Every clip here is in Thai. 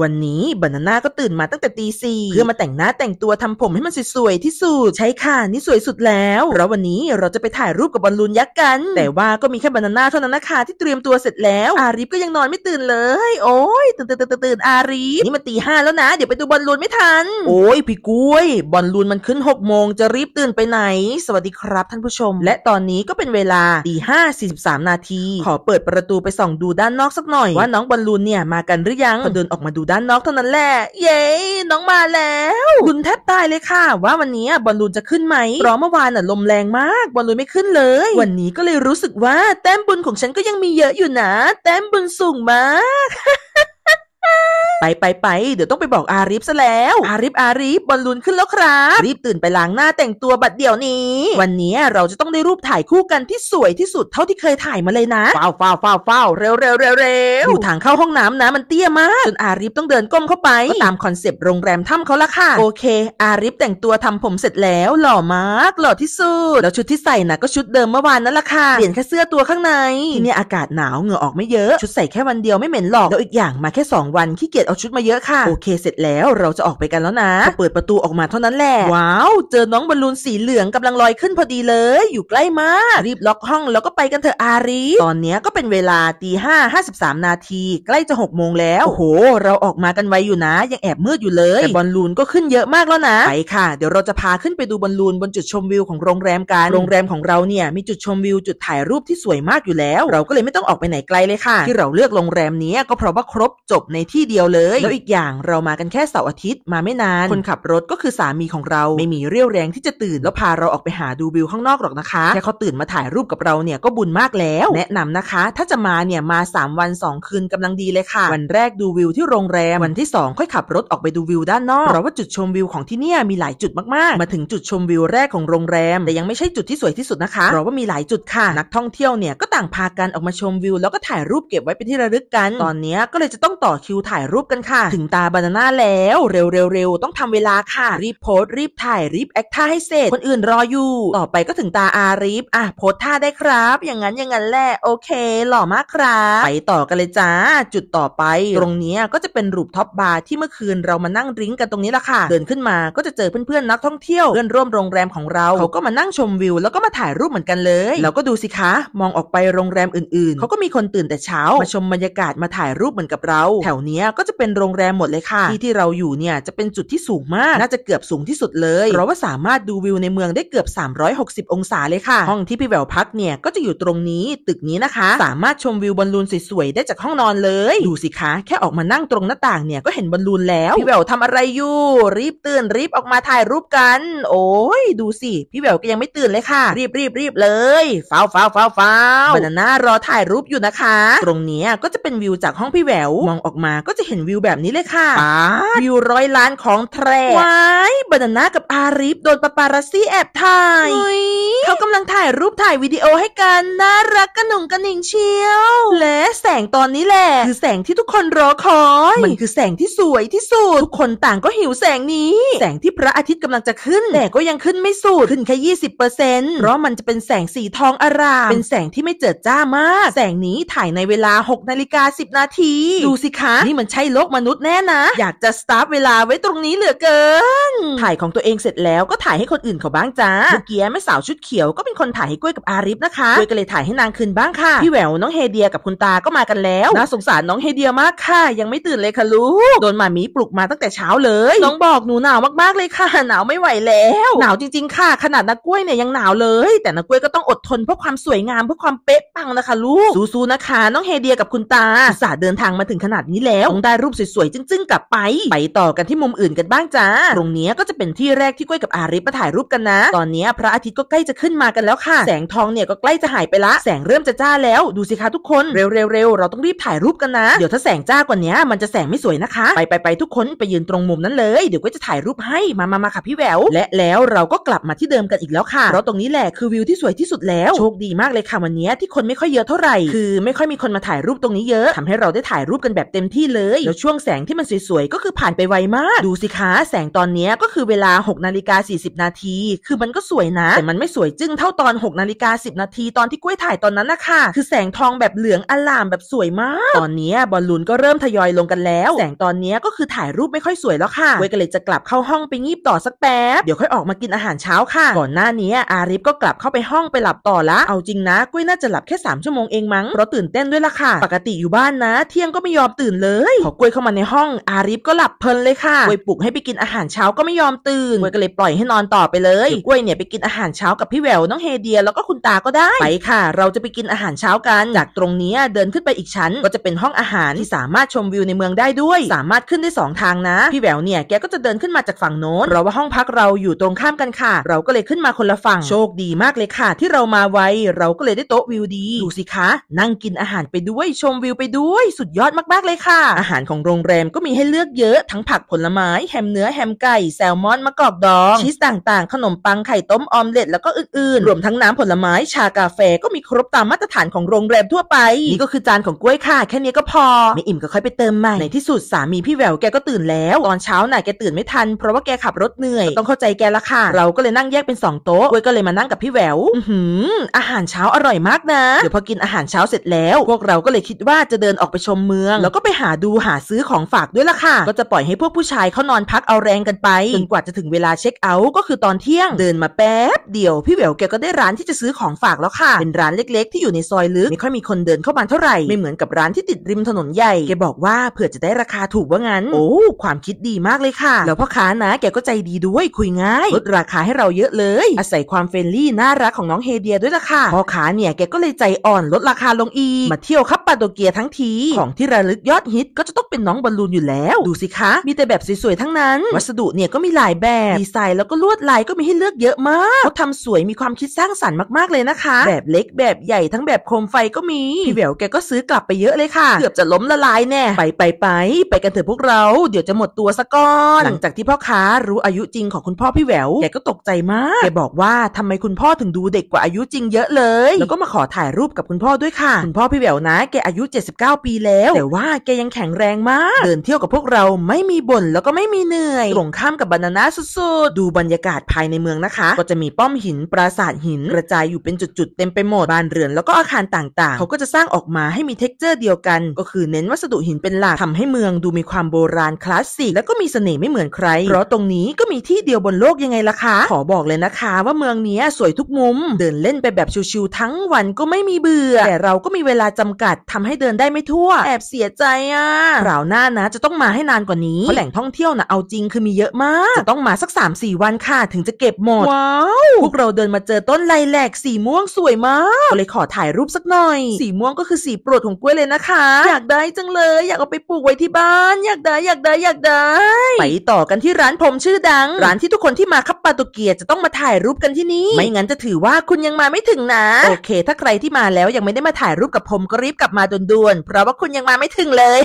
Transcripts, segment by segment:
วันนี้บานาน่าก็ตื่นมาตั้งแต่ตีสี่เพื่อมาแต่งหน้าแต่งตัวทำผมให้มันสวยๆที่สุด ใช่ค่ะนี่สวยสุดแล้ว เพราะวันนี้เราจะไปถ่ายรูปกับบอลลูนยักษ์กัน แต่ว่าก็มีแค่บานาน่าเท่านั้นนะคะที่เตรียมตัวเสร็จแล้ว อาริฟก็ยังนอนไม่ตื่นเลย โอ้ยตื่นตื่นตื่นตื่นอาริฟนี่มันตีห้าแล้วนะ เดี๋ยวไปดูบอลลูนไม่ทันโอ้ยพี่กุ้ยบอลลูนมันขึ้นหกโมงจะรีบตื่นไปไหนสวัสดีครับท่านผู้ชมและตอนนี้ก็เป็นเวลาตีห้าสี่สิบสามนาที ขอเปิดประตูไปส่องดูด้านนอกสักหน่อย ว่าน้องบอลลูนเนี่ยมากันหรือยังเดินออกมาดููด้านนอกเท่านั้นแหละ เย้ น้องมาแล้วลุ้นแทบตายเลยค่ะ ว่าวันนี้บอลลูนจะขึ้นไหมเพราะเมื่อวานน่ะลมแรงมาก บอลลูนไม่ขึ้นเลย วันนี้ก็เลยรู้สึกว่า แต้มบุญของฉันก็ยังมีเยอะอยู่นะ แต้มบุญสูงมากไปไปไปเดี๋ยวต้องไปบอกอาริฟซะแล้วอาริฟอาริฟบอลลูนขึ้นแล้วครับรีบตื่นไปล้างหน้าแต่งตัวบัดเดี๋ยวนี้ วันนี้เราจะต้องได้รูปถ่ายคู่กันที่สวยที่สุดเท่าที่เคยถ่ายมาเลยนะเฝ้าเฝ้าเฝ้าเฝ้าเร็วเร็วเร็วเร็วอยู่ทางเข้าห้องน้ำนะมันเตี้ยมากจนอาริฟต้องเดินก้มเข้าไปก็ตามคอนเซปต์โรงแรมถ้ำเขาละค่ะโอเค อาริฟแต่งตัวทำผมเสร็จแล้วหล่อมากหล่อที่สุดแล้วชุดที่ใส่นะก็ชุดเดิมเมื่อวานนั่นละค่ะเปลี่ยนแค่เสื้อตัวข้างในที่นี่อากาศหนาวเหงื่อออกไม่เยอะชุดใส่แค่วันเดียวไม่เหม็นหรอกแล้วอีกอย่างมาแค่2วันขี้เกียจเอาชุดมาเยอะค่ะโอเคเสร็จแล้วเราจะออกไปกันแล้วนะเปิดประตูออกมาเท่านั้นแหละว้าวเจอน้องบอลลูนสีเหลืองกำลังลอยขึ้นพอดีเลย อยู่ใกล้มากรีบล็อกห้อง แล้วก็ไปกันเถอะอารีตอนนี้ก็เป็นเวลาตีห้าห้าสิบสามนาทีใกล้จะหกโมงแล้วโอ้โห เราออกมากันไวอยู่นะยังแอบมืดอยู่เลยแต่บอลลูนก็ขึ้นเยอะมากแล้วนะไปค่ะเดี๋ยวเราจะพาขึ้นไปดูบอลลูนบนจุดชมวิวของโรงแรมกันโรงแรมของเราเนี่ยมีจุดชมวิวจุดถ่ายรูปที่สวยมากอยู่แล้ว เราก็เลยไม่ต้องออกไปไหนไกลเลยค่ะ ที่เราเลือกโรงแรมนี้ก็เพราะว่าครบจบในที่เดียวเลยแล้วอีกอย่างเรามากันแค่เสาร์อาทิตย์มาไม่นานคนขับรถก็คือสามีของเราไม่มีเรี่ยวแรงที่จะตื่นแล้วพาเราออกไปหาดูวิวข้างนอกหรอกนะคะแค่เขาตื่นมาถ่ายรูปกับเราเนี่ยก็บุญมากแล้วแนะนำนะคะ ถ้าจะมาเนี่ยมา3วัน2 คืนกำลังดีเลยค่ะวันแรกดูวิวที่โรงแรมวันที่2ค่อยขับรถออกไปดูวิวด้านนอกเพราะว่าจุดชมวิวของที่นี่มีหลายจุดมากๆมาถึงจุดชมวิวแรกของโรงแรมแต่ยังไม่ใช่จุดที่สวยที่สุดนะคะเพราะว่ามีหลายจุดค่ะนักท่องเที่ยวเนี่ยก็ต่างพากันออกมาชมวิว แล้วก็ถ่ายรูปเก็บไว้เป็นที่ระลึกกันตอนนี้ก็เลยจะต้องต่อคิวถ่ายรูปปกันค่ะ ถึงตาบานาน่าแล้วเร็วเร็วต้องทำเวลาค่ะ รีบโพสรีบถ่ายรีบแอคท่าให้เสร็จคนอื่นรออยู่ต่อไปก็ถึงตาอารีฟอ่ะโพสท่าได้ครับ อย่างนั้นอย่างนั้นแหละโอเค หล่อมากครับไปต่อกันเลยจ้าจุดต่อไป ตรงนี้ก็จะเป็นรูปท็อปบาร์ที่เมื่อคืนเรามานั่งริ้งกันตรงนี้ละค่ะ เดินขึ้นมาก็จะเจอเพื่อนเพื่อนนักท่องเที่ยวเพื่อนร่วมโรงแรมของเราเขาก็มานั่งชมวิวแล้วก็มาถ่ายรูปเหมือนกันเลยแล้วก็ดูสิคะมองออกไปโรงแรมอื่นๆเขาก็มีคนตื่นแต่เช้ามาชมบรรยากาศมาถ่ายรูปเหมือนกับเราแถวนี้ก็จะะเป็นโรงแรมหมดเลยค่ะ ที่ที่เราอยู่เนี่ยจะเป็นจุดที่สูงมากน่าจะเกือบสูงที่สุดเลยเพราะว่าสามารถดูวิวในเมืองได้เกือบ 360 องศาเลยค่ะห้องที่พี่แววพักเนี่ยก็จะอยู่ตรงนี้ตึกนี้นะคะ สามารถชมวิวบอลลูนสวยๆได้จากห้องนอนเลยดูสิคะแค่ออกมานั่งตรงหน้าต่างเนี่ยก็เห็นบอลลูนแล้ว พี่แววทำอะไรอยู่รีบตื่นรีบออกมาถ่ายรูปกัน โอ้ยดูสิพี่แววก็ยังไม่ตื่นเลยค่ะ รีบรีบรีบเลยฟ้าวฟ้าวฟ้าวฟ้าวบานาน่ารอถ่ายรูปอยู่นะคะ ตรงนี้ก็จะเป็นวิวจากห้องพี่แววมองออกมาก็จะเห็นวิวแบบนี้เลยค่ะวิวร้อยล้านของแทร์ว้ายบานาน่ากับอาริฟโดนปาปารัสซี่แอบถ่ายเขากำลังถ่ายรูปถ่ายวิดีโอให้กันน่ารักกระหนุ่งกระหนิงเชียว และแสงตอนนี้แหละ คือแสงที่ทุกคนรอคอย มันคือแสงที่สวยที่สุด ทุกคนต่างก็หิวแสงนี้ แสงที่พระอาทิตย์กำลังจะขึ้น แต่ก็ยังขึ้นไม่สุดขึ้นแค่ยี่สิบเปอร์เซ็นต์เพราะมันจะเป็นแสงสีทองอารามเป็นแสงที่ไม่เจิดจ้ามาก แสงนี้ถ่ายในเวลาหกนาฬิกาสิบนาทีดูสิคะนี่มันใช่โลกมนุษย์แน่นะ อยากจะสตาร์ทเวลาไว้ตรงนี้เหลือเกิน ถ่ายของตัวเองเสร็จแล้วก็ถ่ายให้คนอื่นเขาบ้างจ้าเมื่อกี้แม่สาวชุดเขียว ก็เป็นคนถ่ายให้กล้วยกับอาริฟนะคะกล้วยก็เลยถ่ายให้นางคืนบ้างค่ะพี่แหววน้องเฮเดียกับคุณตาก็มากันแล้วน่าสงสารน้องเฮเดียมากค่ะยังไม่ตื่นเลยค่ะลูกโดนมามีปลุกมาตั้งแต่เช้าเลยน้องบอกหนูหนาวมากๆเลยค่ะหนาวไม่ไหวแล้วหนาวจริงๆ ค่ะขนาดนักกล้วยเนี่ยยังหนาวเลย แต่นักกล้วยก็ต้องอดทนเพื่อความสวยงามเพื่อความเป๊ะปังนะคะลูกสู้ๆนะคะ น้องเฮเดียกับคุณตาสาเดินทางมาถึงขนาดนี้แล้วคงได้รูปสวยๆจึ้งๆกลับไป ไปต่อกันที่มุมอื่นกันบ้างจ้า ตรงนี้ก็จะเป็นที่แรกที่กล้วยกับอาริปมาถ่ายรูปกันนะ ตอนนี้พระอาทิตย์ก็ใกล้จะขึ้นมากันแล้วค่ะ แสงทองเนี่ยก็ใกล้จะหายไปละแสงเริ่มจะจ้าแล้วดูสิคะทุกคนเร็วๆเเราต้องรีบถ่ายรูปกันนะ เดี๋ยวถ้าแสงจ้ากว่านี้มันจะแสงไม่สวยนะคะ ไปไปไปทุกคนไปยืนตรงมุมนั้นเลยเดี๋ยวก็จะถ่ายรูปให้มามามาค่ะพี่แววและแล้วเราก็กลับมาที่เดิมกันอีกแล้วค่ะเพราะตรงนี้แหละคือวิวที่สวยที่สุดแล้วโชคดีมากเลยค่ะวันนี้ที่คนไม่ค่อยเยอะเท่าไหร่ คือไม่ค่อยมีคนมาถ่ายรูปตรงนี้เยอะ ทำให้เราได้ถ่ายรูปกันแบบเต็มที่เลยแล้วช่วงแสงที่มันสวยๆ ก็คือผ่านไปไวมาก ดูสิคะแสงตอนนี้ก็คือเวลา6นาฬิกา40นาทีคือมันก็สวยนะ แต่มันไม่สวยจึ้งเท่าตอน 6นาฬิกา10นาทีตอนที่กล้วยถ่ายตอนนั้นนะคะ คือแสงทองแบบเหลืองอลามแบบสวยมาก ตอนนี้บอลลูนก็เริ่มทยอยลงกันแล้วแสงตอนนี้ก็คือถ่ายรูปไม่ค่อยสวยแล้วค่ะกล้วยก็เลยจะกลับเข้าห้องไปงีบต่อสักแป๊บเดี๋ยวค่อยออกมากินอาหารเช้าค่ะ ก่อนหน้านี้อาริฟก็กลับเข้าไปห้องไปหลับต่อละเอาจริงนะกล้วยน่าจะหลับแค่3 ชั่วโมงเองมั้งเพราะตื่นเต้นด้วยล่ะค่ะ ปกติอยู่บ้านนะ เที่ยงก็ไม่ยอมตื่นเลยพอกลวยเข้ามาในห้องอาริฟก็หลับเพลินเลยค่ะกลวยปลุกให้ไปกินอาหารเช้าก็ไม่ยอมตื่นกลวยก็เลยปล่อยให้นอนต่อไปเลยกลวยเนี่ยไปกินอาหารเช้ากับพี่แววน้องเฮเดีย แล้วก็คุณตาก็ได้ไปค่ะ เราจะไปกินอาหารเช้ากันจากตรงนี้เดินขึ้นไปอีกชั้น ก็จะเป็นห้องอาหารที่สามารถชมวิวในเมืองได้ด้วย สามารถขึ้นได้2ทางนะพี่แววเนี่ยแกก็จะเดินขึ้นมาจากฝั่งโน้นเราว่าห้องพักเราอยู่ตรงข้ามกันค่ะ เราก็เลยขึ้นมาคนละฝั่งโชคดีมากเลยค่ะ ที่เรามาไวเราก็เลยได้โต๊ะวิวดีดูสิคะ นั่งกินอาหารไปด้วยชมวิวไปด้วยสุดยอดมากๆเลยค่ะอาหารของของโรงแรมก็มีให้เลือกเยอะทั้งผักผลไม้แฮมเนื้อแฮมไก่ แซลมอน มะกอกดองชีสต่างๆ ขนมปังไข่ต้ม ออมเล็ตแล้วก็อื่นๆ รวมทั้งน้ำผลไม้ ชากาแฟก็มีครบตามมาตรฐานของโรงแรมทั่วไป นี่ก็คือจานของกล้วยค่ะ แค่นี้ก็พอ ไม่อิ่มก็ค่อยไปเติมใหม่ ในที่สุด สามีพี่แววแกก็ตื่นแล้วตอนเช้าน่ะแกตื่นไม่ทัน เพราะว่าแกขับรถเหนื่อยต้องเข้าใจแกละค่ะ เราก็เลยนั่งแยกเป็น2โต๊ะกล้วยก็เลยมานั่งกับพี่แววอืมอาหารเช้าอร่อยมากนะเดี๋ยวพอกินอาหารเช้าเสร็จแล้วพวกเราก็เลยคิดว่าจะเดินออกไปชมเมืองแล้วก็ไปหาดูหาาซื้อของฝากด้วยล่ะค่ะก็จะปล่อยให้พวกผู้ชายเขานอนพักเอาแรงกันไปจนกว่าจะถึงเวลาเช็คเอาท์ก็คือตอนเที่ยงเดินมาแป๊บเดียวพี่แหววแกก็ได้ร้านที่จะซื้อของฝากแล้วค่ะเป็นร้านเล็กๆที่อยู่ในซอยลึกไม่ค่อยมีคนเดินเข้ามาเท่าไหร่ ไม่เหมือนกับร้านที่ติดริมถนนใหญ่แกบอกว่าเผื่อจะได้ราคาถูกว่างั้นโอ้ความคิดดีมากเลยค่ะ แล้วพ่อค้านะ แกก็ใจดีด้วยคุยง่ายลดราคาให้เราเยอะเลย อาศัยความเฟรนลี่ น่ารักของน้องเฮเดียด้วยล่ะค่ะพ่อค้าเนี่ยแกก็เลยใจอ่อนลดราคาลงอีก มาเที่ยวคับปาโตเกียทั้งทีของที่ระลึกยอดฮิตก็จะต้องเป็นน้องบอลลูนอยู่แล้วดูสิคะ มีแต่แบบสวยๆทั้งนั้น วัสดุเนี่ยก็มีหลายแบบดีไซน์แล้วก็ลวดลายก็มีให้เลือกเยอะมากเขาทำสวยมีความคิดสร้างสรรค์มากๆ เลยนะคะ แบบเล็กแบบใหญ่ทั้งแบบโคมไฟก็มีพี่แววแกก็ซื้อกลับไปเยอะเลยค่ะเกือบจะล้มละลายแน่ไปไปไปไปกันเถอะพวกเราเดี๋ยวจะหมดตัวซะก่อนหลังจากที่พ่อค้ารู้อายุจริง ของคุณพ่อพี่แววแกก็ตกใจมากแกบอกว่าทำไมคุณพ่อถึงดูเด็กกว่าอายุจริงเยอะเลย แล้วก็มาขอถ่ายรูปกับคุณพ่อด้วยค่ะคุณพ่อพี่แววนะแกอายุ 79 ปี แล้วแต่ว่าแกยังแข็งแรงรงมากเดินเที่ยวกับพวกเราไม่มีบ่นแล้วก็ไม่มีเหนื่อย ตรงข้ามกับบานาน่าสุดๆ ดูบรรยากาศภายในเมืองนะคะ ก็จะมีป้อมหินปราสาทหินกระจายอยู่เป็นจุดๆเต็มไปหมด บ้านเรือนแล้วก็อาคารต่างๆ เขาก็จะสร้างออกมาให้มีเท็กเจอร์เดียวกัน ก็คือเน้นวัสดุหินเป็นหลักทำให้เมืองดูมีความโบราณคลาสสิก แล้วก็มีเสน่ห์ไม่เหมือนใคร เพราะตรงนี้ก็มีที่เดียวบนโลกยังไงล่ะคะ ขอบอกเลยนะคะ ว่าเมืองนี้สวยทุกมุม เดินเล่นไปแบบชิวๆทั้งวันก็ไม่มีเบื่อ แต่เราก็มีเวลาจำกัดทำให้เดินได้ไม่ทั่ว แอบเสียใจอ่ะคราวหน้านะ จะต้องมาให้นานกว่านี้ เพราะแหล่งท่องเที่ยวนะเอาจริงคือมีเยอะมาก จะต้องมาสัก3ามสี่วันค่ะ ถึงจะเก็บหมด ว้าว พวกเราเดินมาเจอต้นไลแลกสีม่วงสวยมากก็เลยขอถ่ายรูปสักหน่อย สีม่วงก็คือสีโปรดของกล้วยเลยนะคะอยากได้จังเลย อยากเอาไปปลูกไว้ที่บ้าน อยากได้อยากได้อยากได้ไปต่อกันที่ร้านผมชื่อดัง ร้านที่ทุกคนที่มาคับปาตุเกียจะต้องมาถ่ายรูปกันที่นี่ไม่งั้นจะถือว่าคุณยังมาไม่ถึงนะ โอเค ถ้าใครที่มาแล้วยังไม่ได้มาถ่ายรูปกับผมก็รีบกลับมาด่วนๆเพราะว่าคุณยังมาไม่ถึงเลย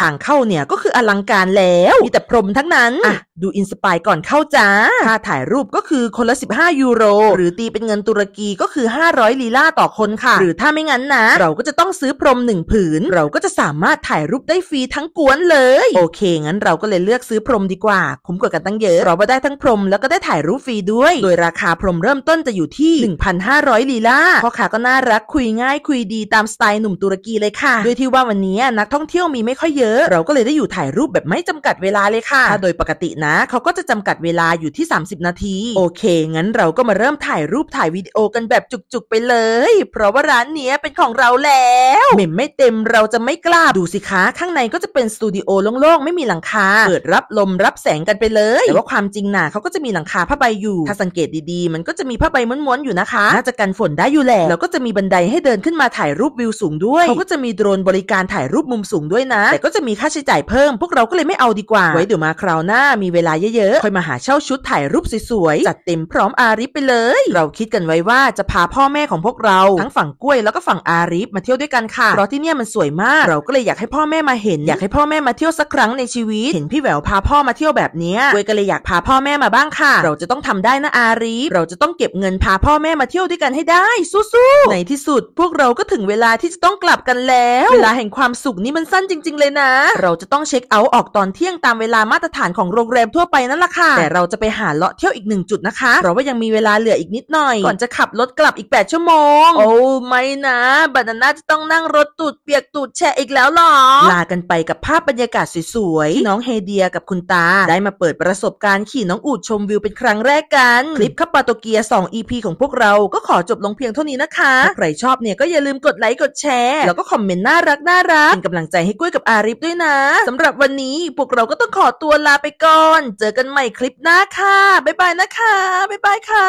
ทางเข้าเนี่ยก็คืออลังการแล้วมีแต่พรมทั้งนั้นอ่ะดูอินสปายก่อนเข้าจ้าค่าถ่ายรูปก็คือคนละ 15 ยูโร หรือตีเป็นเงินตุรกีก็คือ 500ลีลาต่อคนค่ะ หรือถ้าไม่งั้นนะ เราก็จะต้องซื้อพรมหนึ่งผืนเราก็จะสามารถถ่ายรูปได้ฟรีทั้งกวนเลย โอเค งั้นเราก็เลยเลือกซื้อพรมดีกว่า คุ้มกว่ากันตั้งเยอะเพราได้ทั้งพรมแล้วก็ได้ถ่ายรูปฟรีด้วยโดยราคาพรมเริ่มต้นจะอยู่ที่1,500ลีลาพ่อค้าก็น่ารักคุยง่ายคุยดีตามสไตล์หนุ่มตุรกีเลยค่ะด้วยที่ว่าวันนี้นักท่องเที่ยวมีไม่ค่อยเยอะๆเราก็เลยได้อยู่ถ่ายรูปแบบไม่จำกัดเวลาเลยค่ะ ถ้าโดยปกตินะ เขาก็จะจำกัดเวลาอยู่ที่ 30 นาที โอเค งั้นเราก็มาเริ่มถ่ายรูปถ่ายวิดีโอกันแบบจุกๆไปเลย เพราะว่าร้านเนี้ยเป็นของเราแล้วเมมไม่เต็มเราจะไม่กล้าดูสิคะข้างในก็จะเป็นสตูดิโอโล่งๆไม่มีหลังคาเปิดรับลมรับแสงกันไปเลย แต่ว่าความจริงนะเขาก็จะมีหลังคาผ้าใบอยู่ถ้าสังเกตดีๆ มันก็จะมีผ้าใบม้วนๆอยู่นะคะน่าจะกันฝนได้อยู่แหละแล้วก็จะมีบันไดให้เดินขึ้นมาถ่ายรูปวิวสูงด้วยเขาก็จะมีโดรนบริการถ่ายรูปมุมสูงด้วยนะแก็จะมีค่าใช้จ่ายเพิ่ม พวกเราก็เลยไม่เอาดีกว่าไว้เดี๋ยวมาคราวหน้ามีเวลาเยอะๆค่อยมาหาเช่าชุดถ่ายรูปสวยๆจัดเต็มพร้อมอาริฟไปเลย เราคิดกันไว้ว่าจะพาพ่อแม่ของพวกเราทั้งฝั่งกล้วยแล้วก็ฝั่งอาริฟมาเที่ยวด้วยกันค่ะเพราะที่เนี่ยมันสวยมากเราก็เลยอยากให้พ่อแม่มาเห็นอยากให้พ่อแม่มาเที่ยวสักครั้งในชีวิตเห็นพี่แววพาพ่อมาเที่ยวแบบนี้กล้วยก็เลยอยากพาพ่อแม่มาบ้างค่ะเราจะต้องทำได้นะอาริฟเราจะต้องเก็บเงินพาพ่อแม่มาเที่ยวด้วยกันให้ได้ สู้ๆในที่สุดพวกเราก็ถึงเวลาที่จะต้องกลับกันแล้ว เวลาแห่งความสุขนี้มันสั้นจริงๆเลยเยนะเราจะต้องเช็คเอาท์ออกตอนเที่ยงตามเวลามาตรฐานของโรงแรมทั่วไปนั่นแหละค่ะ แต่เราจะไปหาเลาะเที่ยวอีกหนึ่งจุดนะคะ เพราะว่ายังมีเวลาเหลืออีกนิดหน่อย ก่อนจะขับรถกลับอีก 8 ชั่วโมง โอ้ไม่นะบานาน่าจะต้องนั่งรถตูดเปียกตูดแชะอีกแล้วหรอ ลากันไปกับภาพบรรยากาศสวยๆที่น้องเฮเดียกับคุณตาได้มาเปิดประสบการณ์ขี่น้องอูดชมวิวเป็นครั้งแรกกันคลิปขับปาโตเกีย2 EP ของพวกเราก็ขอจบลงเพียงเท่านี้นะคะ ใครชอบเนี่ยก็อย่าลืมกดไลค์กดแชร์แล้วก็คอมเมนต์น่ารักน่ารักเป็นกำลังใจให้กุ้ยกับอาริบด้วยนะสำหรับวันนี้พวกเราก็ต้องขอตัวลาไปก่อน เจอกันใหม่คลิปหน้าค่ะบ๊ายบายนะคะ บ๊ายบายค่ะ